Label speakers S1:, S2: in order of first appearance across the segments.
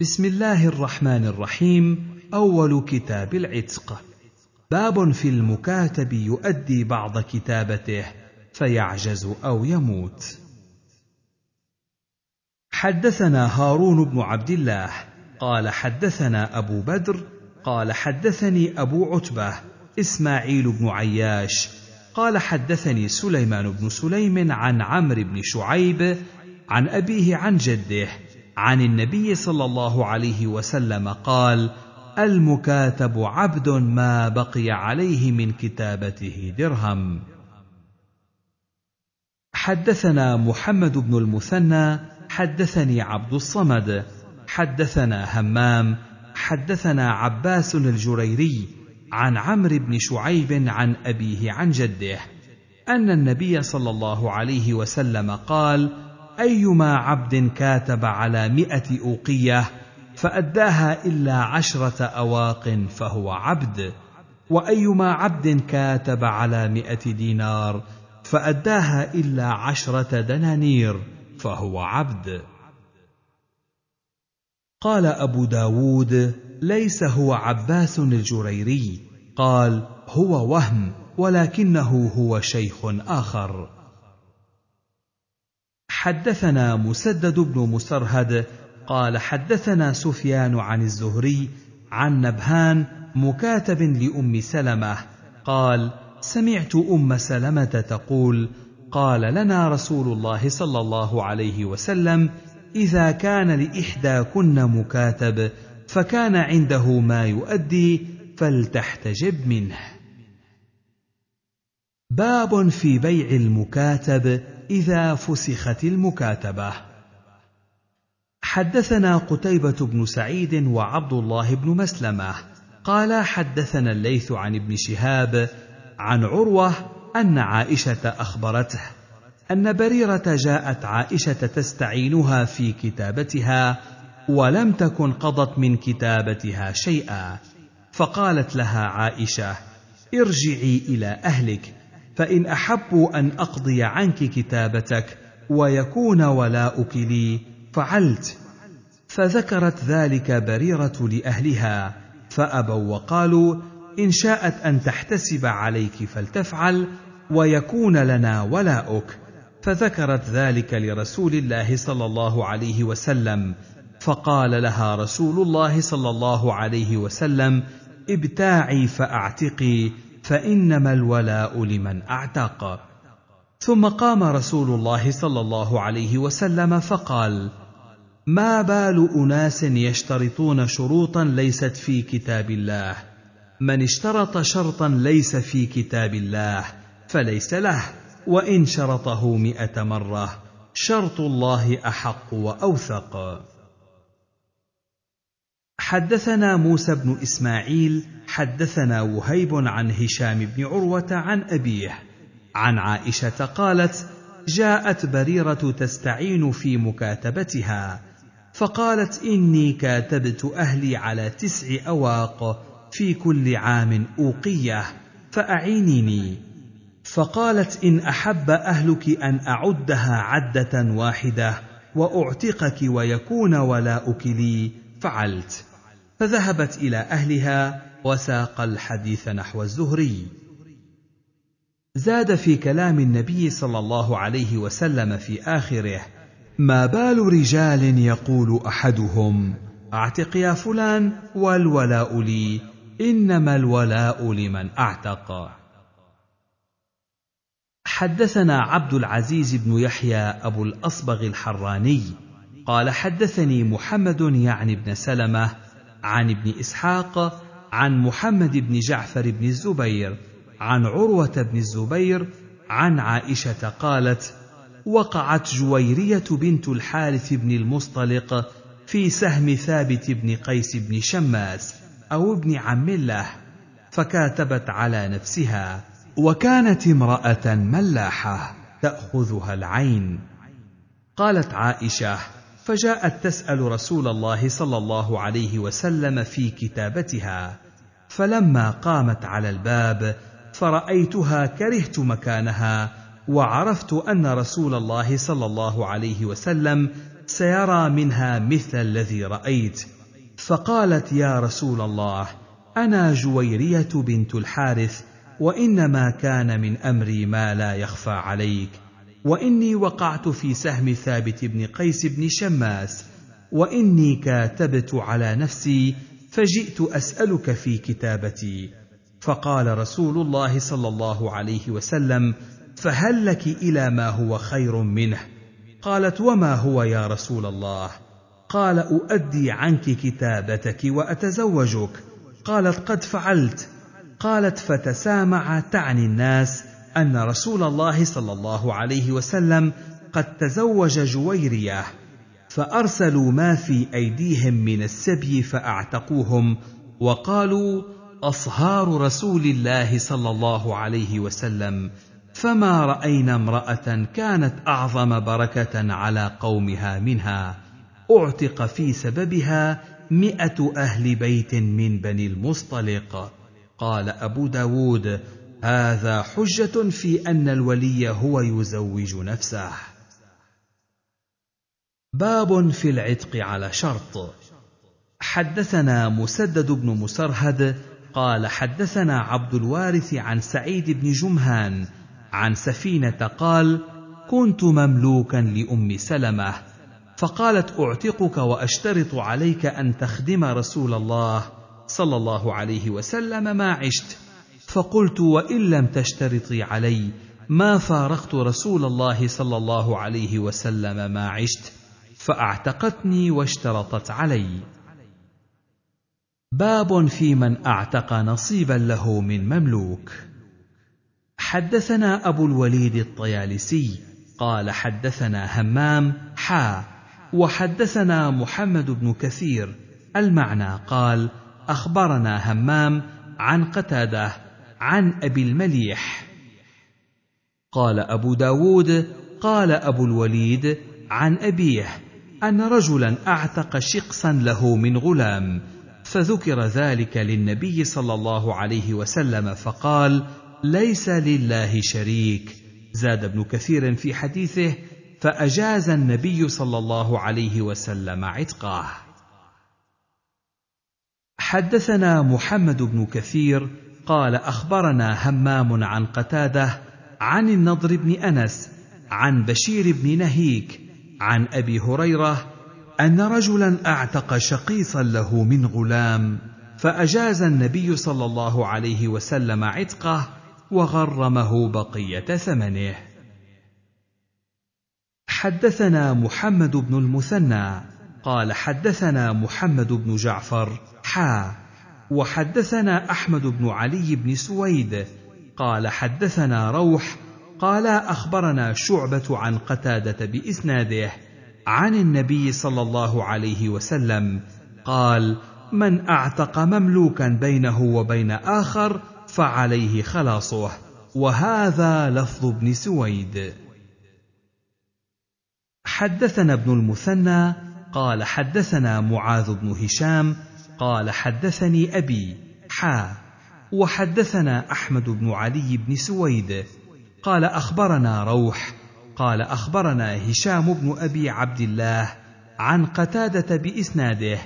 S1: بسم الله الرحمن الرحيم أول كتاب العتق باب في المكاتب يؤدي بعض كتابته فيعجز أو يموت حدثنا هارون بن عبد الله قال حدثنا أبو بدر قال حدثني أبو عتبة إسماعيل بن عياش قال حدثني سليمان بن سليم عن عمرو بن شعيب عن أبيه عن جده عن النبي صلى الله عليه وسلم قال المكاتب عبد ما بقي عليه من كتابته درهم حدثنا محمد بن المثنى حدثني عبد الصمد حدثنا همام حدثنا عباس الجريري عن عمرو بن شعيب عن ابيه عن جده ان النبي صلى الله عليه وسلم قال أيما عبد كاتب على مئة أوقية فأداها إلا عشرة أواق فهو عبد وأيما عبد كاتب على مئة دينار فأداها إلا عشرة دنانير فهو عبد قال أبو داود ليس هو عباس الجريري قال هو وهم ولكنه هو شيخ آخر حدثنا مسدد بن مسرهد قال حدثنا سفيان عن الزهري عن نبهان مكاتب لأم سلمة قال سمعت أم سلمة تقول قال لنا رسول الله صلى الله عليه وسلم إذا كان لإحداكن مكاتب فكان عنده ما يؤدي فلتحتجب منه باب في بيع المكاتب إذا فسخت المكاتبة. حدثنا قتيبة بن سعيد وعبد الله بن مسلمة قال حدثنا الليث عن ابن شهاب عن عروة أن عائشة أخبرته أن بريرة جاءت عائشة تستعينها في كتابتها ولم تكن قضت من كتابتها شيئا فقالت لها عائشة ارجعي إلى أهلك فان احبوا ان اقضي عنك كتابتك ويكون ولاؤك لي فعلت فذكرت ذلك بريره لاهلها فابوا وقالوا ان شاءت ان تحتسب عليك فلتفعل ويكون لنا ولاؤك فذكرت ذلك لرسول الله صلى الله عليه وسلم فقال لها رسول الله صلى الله عليه وسلم ابتاعي فاعتقي فانما الولاء لمن اعتق ثم قام رسول الله صلى الله عليه وسلم فقال ما بال اناس يشترطون شروطا ليست في كتاب الله من اشترط شرطا ليس في كتاب الله فليس له وان شرطه مائه مره شرط الله احق واوثق حدثنا موسى بن اسماعيل حدثنا وهيب عن هشام بن عروه عن ابيه عن عائشه قالت جاءت بريره تستعين في مكاتبتها فقالت اني كاتبت اهلي على تسع اواق في كل عام اوقيه فاعينيني فقالت ان احب اهلك ان اعدها عده واحده واعتقك ويكون ولاؤك لي فعلت فذهبت الى اهلها وساق الحديث نحو الزهري زاد في كلام النبي صلى الله عليه وسلم في اخره ما بال رجال يقول احدهم اعتق يا فلان والولاء لي انما الولاء لمن اعتق حدثنا عبد العزيز بن يحيى ابو الاصبغ الحراني قال حدثني محمد يعني بن سلمه عن ابن اسحاق عن محمد بن جعفر بن الزبير عن عروه بن الزبير عن عائشه قالت وقعت جويريه بنت الحارث بن المصطلق في سهم ثابت بن قيس بن شماس او ابن عم الله فكاتبت على نفسها وكانت امراه ملاحه تاخذها العين قالت عائشه فجاءت تسال رسول الله صلى الله عليه وسلم في كتابتها فلما قامت على الباب فرايتها كرهت مكانها وعرفت ان رسول الله صلى الله عليه وسلم سيرى منها مثل الذي رايت فقالت يا رسول الله انا جويريه بنت الحارث وانما كان من امري ما لا يخفى عليك واني وقعت في سهم ثابت بن قيس بن شماس واني كاتبت على نفسي فجئت اسالك في كتابتي فقال رسول الله صلى الله عليه وسلم فهل لك الى ما هو خير منه قالت وما هو يا رسول الله قال اؤدي عنك كتابتك واتزوجك قالت قد فعلت قالت فتسامع تعني الناس ان رسول الله صلى الله عليه وسلم قد تزوج جويريه فارسلوا ما في ايديهم من السبي فاعتقوهم وقالوا اصهار رسول الله صلى الله عليه وسلم فما راينا امراه كانت اعظم بركه على قومها منها اعتق في سببها مئه اهل بيت من بني المصطلق قال ابو داود هذا حجه في ان الولي هو يزوج نفسه باب في العتق على شرط حدثنا مسدد بن مسرهد قال حدثنا عبد الوارث عن سعيد بن جمهان عن سفينه قال كنت مملوكا لام سلمه فقالت اعتقك واشترط عليك ان تخدم رسول الله صلى الله عليه وسلم ما عشت فقلت وان لم تشترطي علي ما فارقت رسول الله صلى الله عليه وسلم ما عشت فاعتقتني واشترطت علي باب في من اعتق نصيبا له من مملوك حدثنا ابو الوليد الطيالسي قال حدثنا همام حا وحدثنا محمد بن كثير المعنى قال اخبرنا همام عن قتاده عن أبي المليح قال أبو داود قال أبو الوليد عن أبيه أن رجلا أعتق شقصا له من غلام فذكر ذلك للنبي صلى الله عليه وسلم فقال ليس لله شريك زاد ابن كثير في حديثه فأجاز النبي صلى الله عليه وسلم عتقه حدثنا محمد بن كثير قال اخبرنا همام عن قتاده عن النضر بن انس عن بشير بن نهيك عن ابي هريره ان رجلا اعتق شقيصا له من غلام فاجاز النبي صلى الله عليه وسلم عتقه وغرمه بقيه ثمنه حدثنا محمد بن المثنى قال حدثنا محمد بن جعفر حا وحدثنا احمد بن علي بن سويد قال حدثنا روح قال اخبرنا شعبه عن قتاده باسناده عن النبي صلى الله عليه وسلم قال من اعتق مملوكا بينه وبين اخر فعليه خلاصه وهذا لفظ ابن سويد حدثنا ابن المثنى قال حدثنا معاذ بن هشام قال حدثني أبي حا وحدثنا أحمد بن علي بن سويد قال أخبرنا روح قال أخبرنا هشام بن أبي عبد الله عن قتادة بإسناده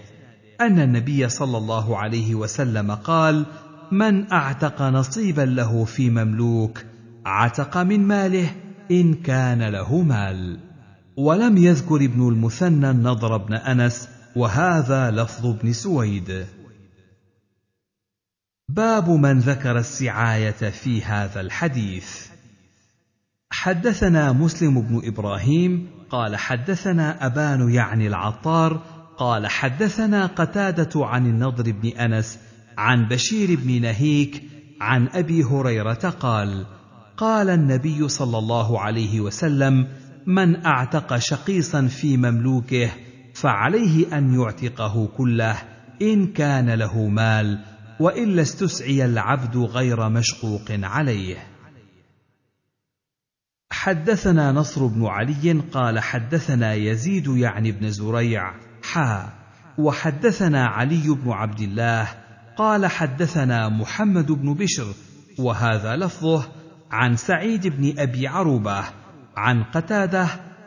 S1: أن النبي صلى الله عليه وسلم قال: من أعتق نصيبا له في مملوك عتق من ماله إن كان له مال. ولم يذكر ابن المثنى النضر بن أنس وهذا لفظ ابن سويد باب من ذكر السعايه في هذا الحديث حدثنا مسلم بن ابراهيم قال حدثنا ابان يعني العطار قال حدثنا قتاده عن النضر بن انس عن بشير بن نهيك عن ابي هريره قال قال النبي صلى الله عليه وسلم من اعتق شقيصا في مملوكه فعليه ان يعتقه كله ان كان له مال والا استسعي العبد غير مشقوق عليه حدثنا نصر بن علي قال حدثنا يزيد يعني بن زريع حا وحدثنا علي بن عبد الله قال حدثنا محمد بن بشر وهذا لفظه عن سعيد بن ابي عروبه عن قتاده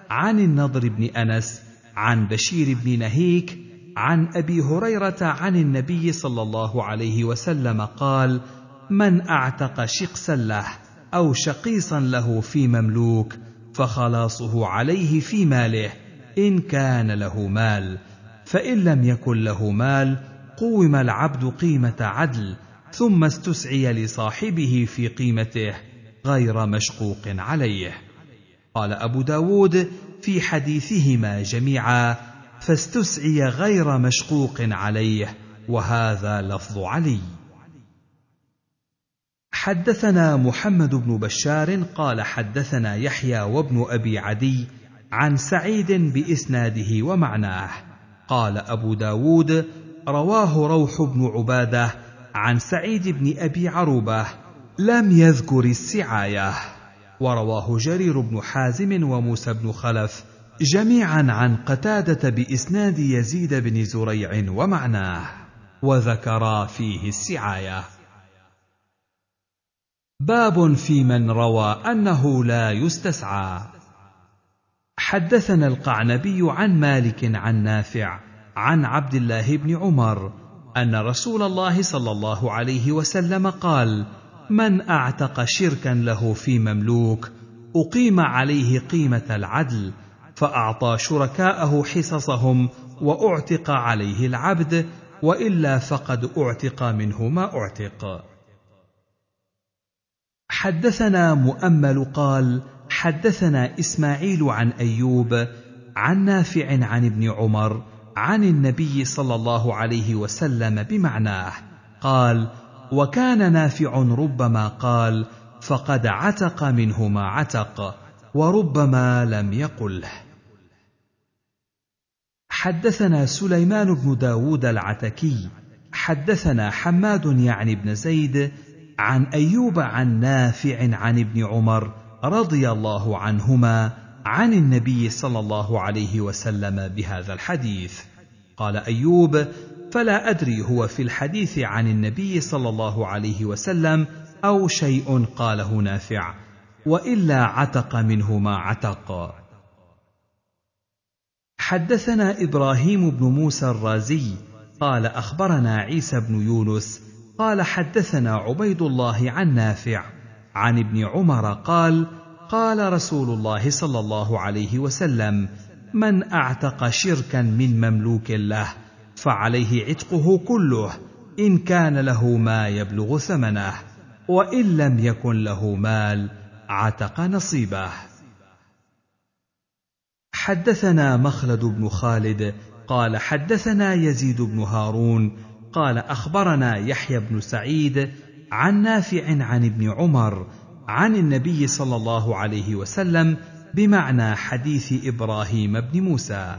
S1: عن النضر بن انس عن بشير بن نهيك عن ابي هريره عن النبي صلى الله عليه وسلم قال من اعتق شقسا له او شقيصا له في مملوك فخلاصه عليه في ماله ان كان له مال فان لم يكن له مال قوم العبد قيمه عدل ثم استسعي لصاحبه في قيمته غير مشقوق عليه قال ابو داود في حديثهما جميعا فاستسعي غير مشقوق عليه وهذا لفظ علي حدثنا محمد بن بشار قال حدثنا يحيى وابن ابي عدي عن سعيد باسناده ومعناه قال ابو داود رواه روح بن عباده عن سعيد بن ابي عروبه لم يذكر السعايه ورواه جرير بن حازم وموسى بن خلف جميعا عن قتادة بإسناد يزيد بن زريع ومعناه وذكرا فيه السعاية باب في من روى أنه لا يستسعى حدثنا القعنبي عن مالك عن نافع عن عبد الله بن عمر أن رسول الله صلى الله عليه وسلم قال: من اعتق شركا له في مملوك اقيم عليه قيمه العدل فاعطى شركاءه حصصهم واعتق عليه العبد والا فقد اعتق منه ما اعتق حدثنا مؤمل قال حدثنا اسماعيل عن ايوب عن نافع عن ابن عمر عن النبي صلى الله عليه وسلم بمعناه قال وكان نافع ربما قال فقد عتق منه ما عتق وربما لم يقله حدثنا سليمان بن داود العتكي حدثنا حماد يعني بن زيد عن ايوب عن نافع عن ابن عمر رضي الله عنهما عن النبي صلى الله عليه وسلم بهذا الحديث قال ايوب فلا أدري هو في الحديث عن النبي صلى الله عليه وسلم أو شيء قاله نافع وإلا عتق منه ما عتق حدثنا إبراهيم بن موسى الرازي قال أخبرنا عيسى بن يونس قال حدثنا عبيد الله عن نافع عن ابن عمر قال قال رسول الله صلى الله عليه وسلم من اعتق شركا من مملوك له فعليه عتقه كله ان كان له ما يبلغ ثمنه وان لم يكن له مال عتق نصيبه حدثنا مخلد بن خالد قال حدثنا يزيد بن هارون قال اخبرنا يحيى بن سعيد عن نافع عن ابن عمر عن النبي صلى الله عليه وسلم بمعنى حديث ابراهيم بن موسى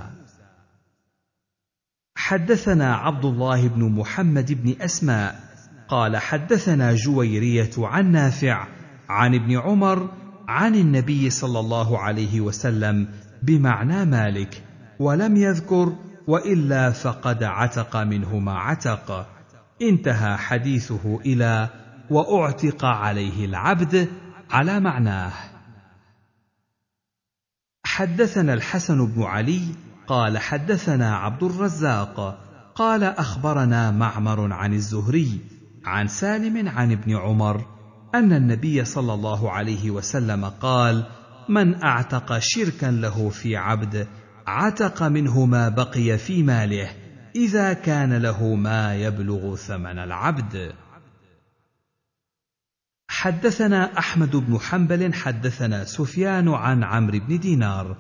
S1: حدثنا عبد الله بن محمد بن اسماء قال حدثنا جويريه عن نافع عن ابن عمر عن النبي صلى الله عليه وسلم بمعنى مالك ولم يذكر والا فقد عتق منه ما عتق انتهى حديثه الى واعتق عليه العبد على معناه حدثنا الحسن بن علي قال حدثنا عبد الرزاق قال اخبرنا معمر عن الزهري عن سالم عن ابن عمر ان النبي صلى الله عليه وسلم قال من اعتق شركا له في عبد عتق منه ما بقي في ماله اذا كان له ما يبلغ ثمن العبد حدثنا احمد بن حنبل حدثنا سفيان عن عمرو بن دينار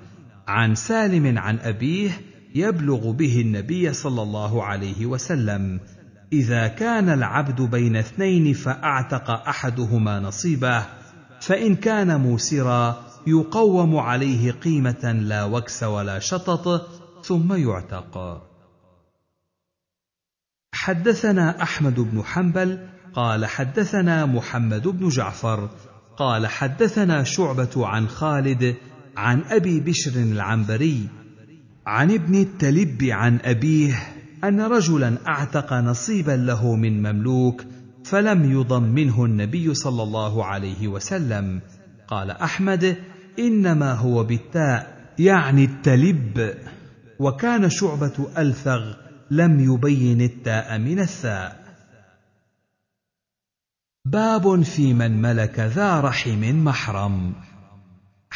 S1: عن سالم عن أبيه يبلغ به النبي صلى الله عليه وسلم إذا كان العبد بين اثنين فأعتق أحدهما نصيبه فإن كان موسرا يقوم عليه قيمة لا وكس ولا شطط ثم يعتق. حدثنا أحمد بن حنبل قال حدثنا محمد بن جعفر قال حدثنا شعبة عن خالد عن ابي بشر العنبري عن ابن التلب عن ابيه ان رجلا اعتق نصيبا له من مملوك فلم يضمنه النبي صلى الله عليه وسلم قال احمد انما هو بالتاء يعني التلب وكان شعبه الثغ لم يبين التاء من الثاء باب في من ملك ذا رحم محرم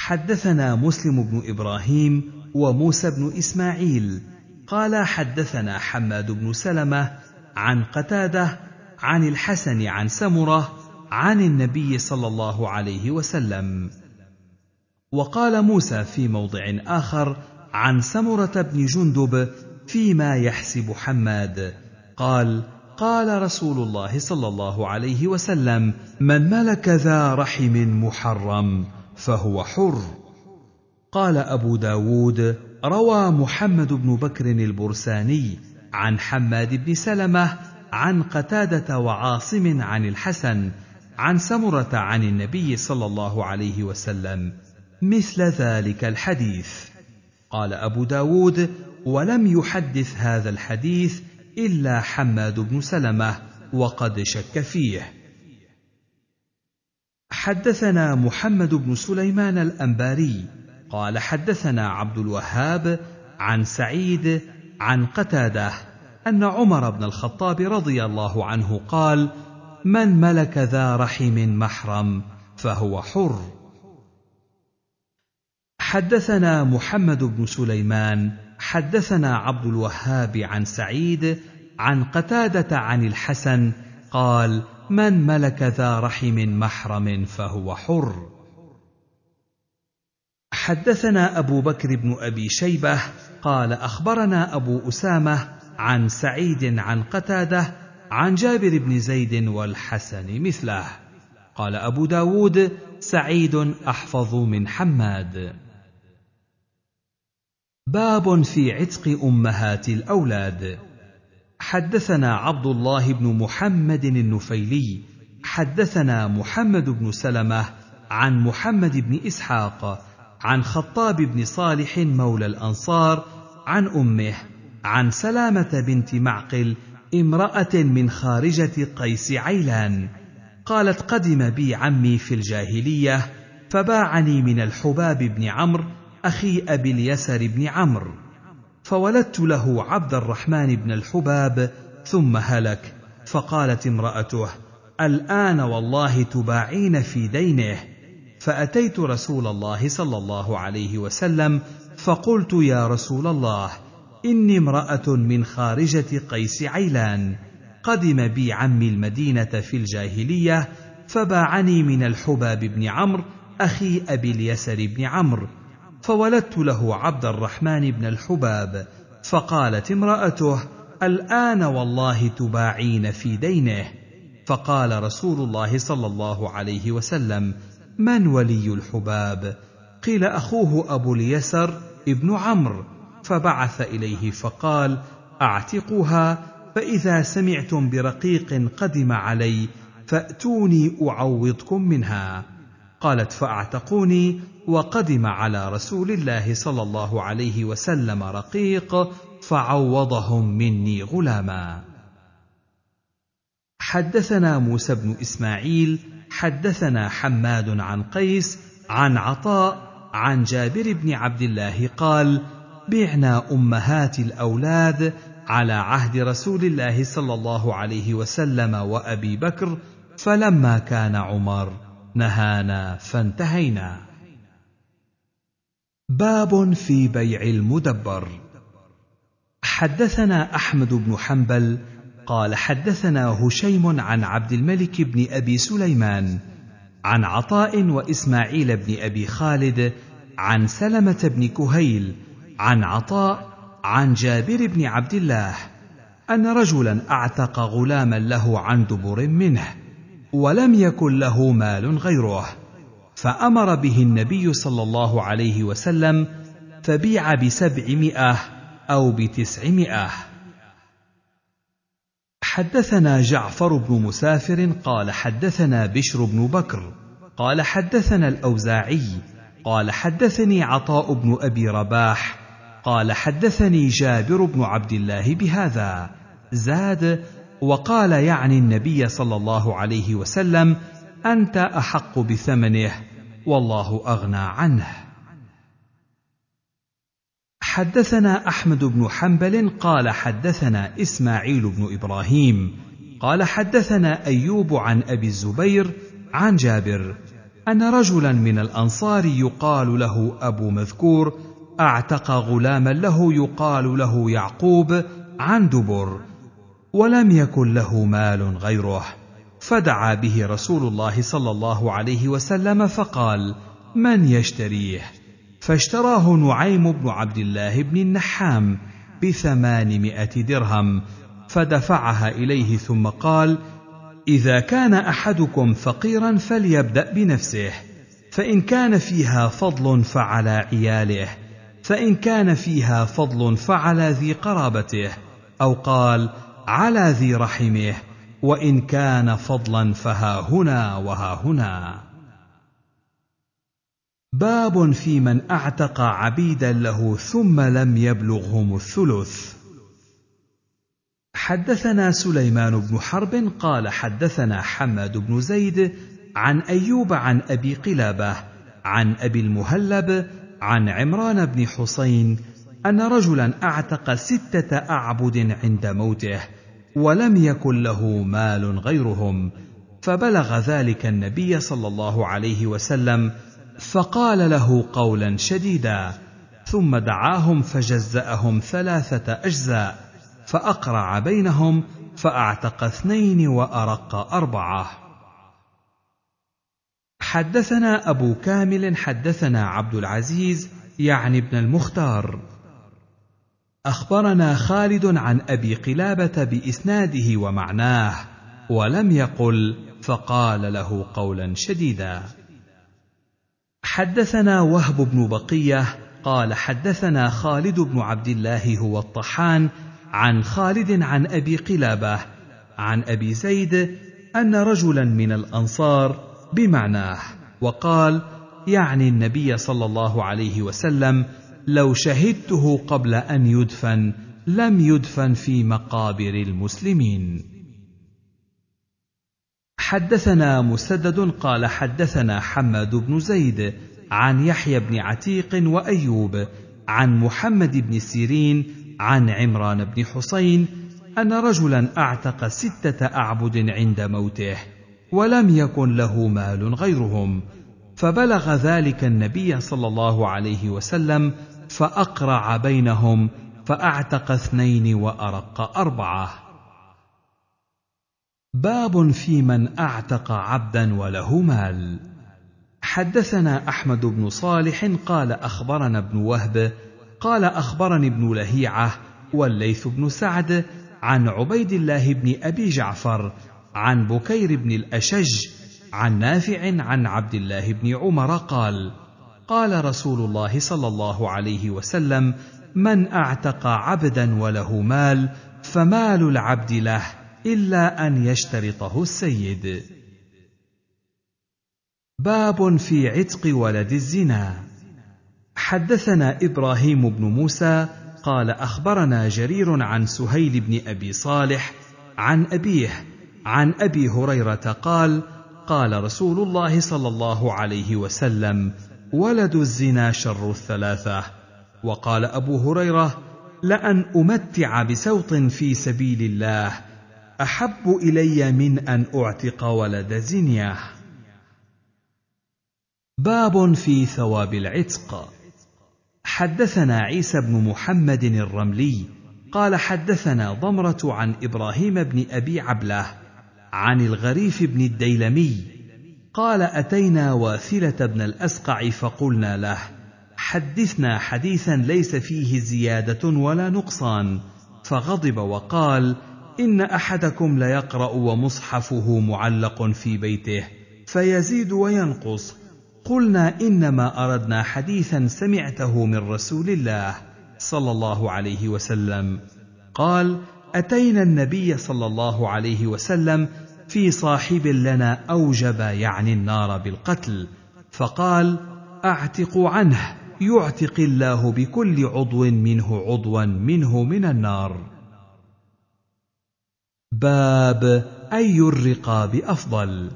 S1: حدثنا مسلم بن ابراهيم وموسى بن اسماعيل قال حدثنا حماد بن سلمه عن قتاده عن الحسن عن سمره عن النبي صلى الله عليه وسلم وقال موسى في موضع اخر عن سمره بن جندب فيما يحسب حماد قال قال رسول الله صلى الله عليه وسلم من ملك ذا رحم محرم فهو حر قال أبو داود روى محمد بن بكر البرساني عن حماد بن سلمة عن قتادة وعاصم عن الحسن عن سمرة عن النبي صلى الله عليه وسلم مثل ذلك الحديث قال أبو داود ولم يحدث هذا الحديث إلا حماد بن سلمة وقد شك فيه حدثنا محمد بن سليمان الانباري قال حدثنا عبد الوهاب عن سعيد عن قتاده ان عمر بن الخطاب رضي الله عنه قال من ملك ذا رحم محرم فهو حر حدثنا محمد بن سليمان حدثنا عبد الوهاب عن سعيد عن قتاده عن الحسن قال من ملك ذا رحم محرم فهو حر حدثنا ابو بكر بن ابي شيبه قال اخبرنا ابو اسامه عن سعيد عن قتاده عن جابر بن زيد والحسن مثله قال ابو داود سعيد احفظ من حماد باب في عتق امهات الاولاد حدثنا عبد الله بن محمد النفيلي حدثنا محمد بن سلمه عن محمد بن اسحاق عن خطاب بن صالح مولى الانصار عن امه عن سلامه بنت معقل امراه من خارجه قيس عيلان قالت قدم بي عمي في الجاهليه فباعني من الحباب بن عمرو اخي ابي اليسر بن عمرو فولدت له عبد الرحمن بن الحباب ثم هلك فقالت امراته الان والله تباعين في دينه فاتيت رسول الله صلى الله عليه وسلم فقلت يا رسول الله اني امراه من خارجه قيس عيلان قدم بي عمي المدينه في الجاهليه فباعني من الحباب بن عمرو اخي ابي اليسر بن عمرو فولدت له عبد الرحمن بن الحباب فقالت امراته الان والله تباعين في دينه فقال رسول الله صلى الله عليه وسلم من ولي الحباب قيل اخوه ابو اليسر ابن عمرو فبعث اليه فقال اعتقوها فاذا سمعتم برقيق قدم علي فاتوني اعوضكم منها قالت فاعتقوني وقدم على رسول الله صلى الله عليه وسلم رقيق فعوضهم مني غلاما حدثنا موسى بن اسماعيل حدثنا حماد عن قيس عن عطاء عن جابر بن عبد الله قال بعنا امهات الاولاد على عهد رسول الله صلى الله عليه وسلم وابي بكر فلما كان عمر نهانا فانتهينا باب في بيع المدبر حدثنا احمد بن حنبل قال حدثنا هشيم عن عبد الملك بن ابي سليمان عن عطاء واسماعيل بن ابي خالد عن سلمه بن كهيل عن عطاء عن جابر بن عبد الله ان رجلا اعتق غلاما له عن دبر منه ولم يكن له مال غيره فامر به النبي صلى الله عليه وسلم فبيع بسبعمائه او بتسعمائه حدثنا جعفر بن مسافر قال حدثنا بشر بن بكر قال حدثنا الاوزاعي قال حدثني عطاء بن ابي رباح قال حدثني جابر بن عبد الله بهذا زاد وقال يعني النبي صلى الله عليه وسلم انت احق بثمنه والله اغنى عنه حدثنا احمد بن حنبل قال حدثنا اسماعيل بن ابراهيم قال حدثنا ايوب عن ابي الزبير عن جابر ان رجلا من الانصار يقال له ابو مذكور اعتق غلاما له يقال له يعقوب عن دبر ولم يكن له مال غيره فدعا به رسول الله صلى الله عليه وسلم فقال من يشتريه فاشتراه نعيم بن عبد الله بن النحام بثمانمائه درهم فدفعها اليه ثم قال اذا كان احدكم فقيرا فليبدا بنفسه فان كان فيها فضل فعلى عياله فان كان فيها فضل فعلى ذي قرابته او قال على ذي رحمه وان كان فضلا فها هنا وها هنا باب في من اعتق عبيدا له ثم لم يبلغهم الثلث حدثنا سليمان بن حرب قال حدثنا حماد بن زيد عن ايوب عن ابي قلابه عن ابي المهلب عن عمران بن حسين ان رجلا اعتق سته اعبد عند موته ولم يكن له مال غيرهم فبلغ ذلك النبي صلى الله عليه وسلم فقال له قولا شديدا ثم دعاهم فجزاهم ثلاثه اجزاء فاقرع بينهم فاعتق اثنين وارق اربعه حدثنا ابو كامل حدثنا عبد العزيز يعني ابن المختار اخبرنا خالد عن ابي قلابه باسناده ومعناه ولم يقل فقال له قولا شديدا حدثنا وهب بن بقيه قال حدثنا خالد بن عبد الله هو الطحان عن خالد عن ابي قلابه عن ابي زيد ان رجلا من الانصار بمعناه وقال يعني النبي صلى الله عليه وسلم لو شهدته قبل ان يدفن لم يدفن في مقابر المسلمين حدثنا مسدد قال حدثنا حماد بن زيد عن يحيى بن عتيق وايوب عن محمد بن سيرين عن عمران بن حسين ان رجلا اعتق سته اعبد عند موته ولم يكن له مال غيرهم فبلغ ذلك النبي صلى الله عليه وسلم فأقرع بينهم فأعتق اثنين وأرق أربعة. باب في من أعتق عبدا وله مال. حدثنا أحمد بن صالح قال أخبرنا ابن وهب قال أخبرني ابن لهيعة والليث بن سعد عن عبيد الله بن أبي جعفر عن بكير بن الأشج عن نافع عن عبد الله بن عمر قال: قال رسول الله صلى الله عليه وسلم من اعتق عبدا وله مال فمال العبد له الا ان يشترطه السيد باب في عتق ولد الزنا حدثنا ابراهيم بن موسى قال اخبرنا جرير عن سهيل بن ابي صالح عن ابيه عن ابي هريره قال قال رسول الله صلى الله عليه وسلم ولد الزنا شر الثلاثه وقال ابو هريره لان امتع بسوط في سبيل الله احب الي من ان اعتق ولد زنيه باب في ثواب العتق حدثنا عيسى بن محمد الرملي قال حدثنا ضمره عن ابراهيم بن ابي عبله عن الغريف بن الديلمي قال اتينا واثله بن الاسقع فقلنا له حدثنا حديثا ليس فيه زياده ولا نقصان فغضب وقال ان احدكم ليقرا ومصحفه معلق في بيته فيزيد وينقص قلنا انما اردنا حديثا سمعته من رسول الله صلى الله عليه وسلم قال اتينا النبي صلى الله عليه وسلم في صاحب لنا اوجب يعني النار بالقتل فقال اعتق عنه يعتق الله بكل عضو منه عضوا منه من النار باب اي الرقاب افضل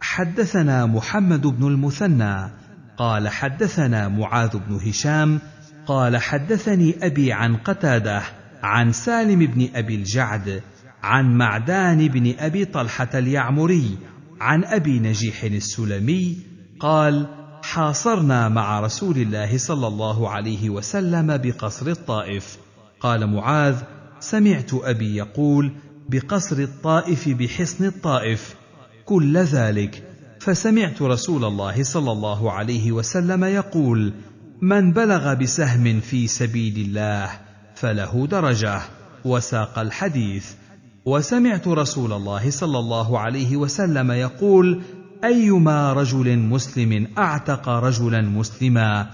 S1: حدثنا محمد بن المثنى قال حدثنا معاذ بن هشام قال حدثني ابي عن قتاده عن سالم بن ابي الجعد عن معدان بن ابي طلحه اليعمري عن ابي نجيح السلمي قال حاصرنا مع رسول الله صلى الله عليه وسلم بقصر الطائف قال معاذ سمعت ابي يقول بقصر الطائف بحصن الطائف كل ذلك فسمعت رسول الله صلى الله عليه وسلم يقول من بلغ بسهم في سبيل الله فله درجه وساق الحديث وسمعت رسول الله صلى الله عليه وسلم يقول ايما رجل مسلم اعتق رجلا مسلما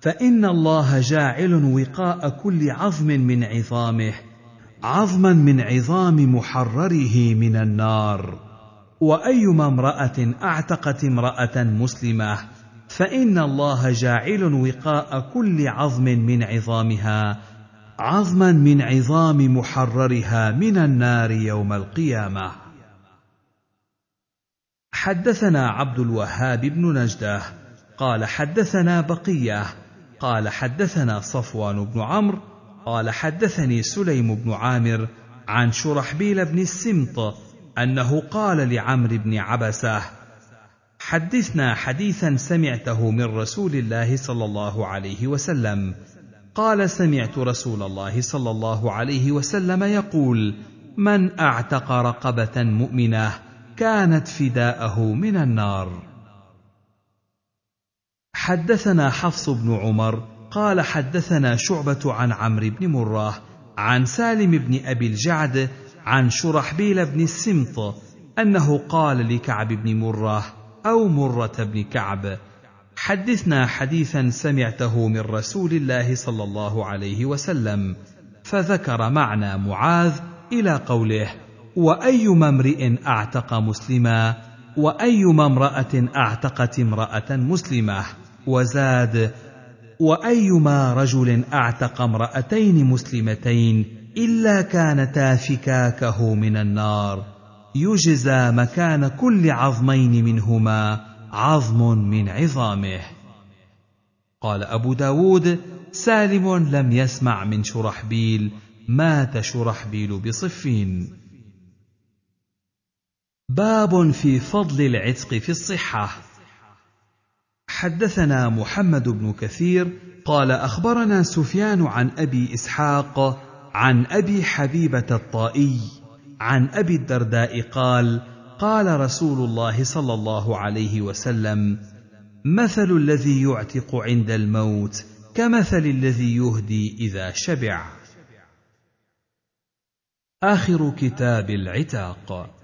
S1: فان الله جاعل وقاء كل عظم من عظامه عظما من عظام محرره من النار وايما امراه اعتقت امراه مسلمه فان الله جاعل وقاء كل عظم من عظامها عظما من عظام محررها من النار يوم القيامه حدثنا عبد الوهاب بن نجده قال حدثنا بقيه قال حدثنا صفوان بن عمرو قال حدثني سليم بن عامر عن شرحبيل بن السمط انه قال لعمرو بن عبسه حدثنا حديثا سمعته من رسول الله صلى الله عليه وسلم قال سمعت رسول الله صلى الله عليه وسلم يقول من اعتق رقبه مؤمنه كانت فداءه من النار حدثنا حفص بن عمر قال حدثنا شعبه عن عمرو بن مره عن سالم بن ابي الجعد عن شرحبيل بن السمط انه قال لكعب بن مره او مره بن كعب حدثنا حديثا سمعته من رسول الله صلى الله عليه وسلم فذكر معنى معاذ الى قوله وايما امرئ اعتق مسلما وايما امراه اعتقت امراه مسلمه وزاد وايما رجل اعتق امراتين مسلمتين الا كانتا فكاكه من النار يجزى مكان كل عظمين منهما عظم من عظامه قال أبو داود سالم لم يسمع من شرحبيل مات شرحبيل بصفين باب في فضل العتق في الصحة حدثنا محمد بن كثير قال أخبرنا سفيان عن أبي إسحاق عن أبي حبيبة الطائي عن أبي الدرداء قال: قال رسول الله صلى الله عليه وسلم مثل الذي يعتق عند الموت كمثل الذي يهدي اذا شبع اخر كتاب العتاق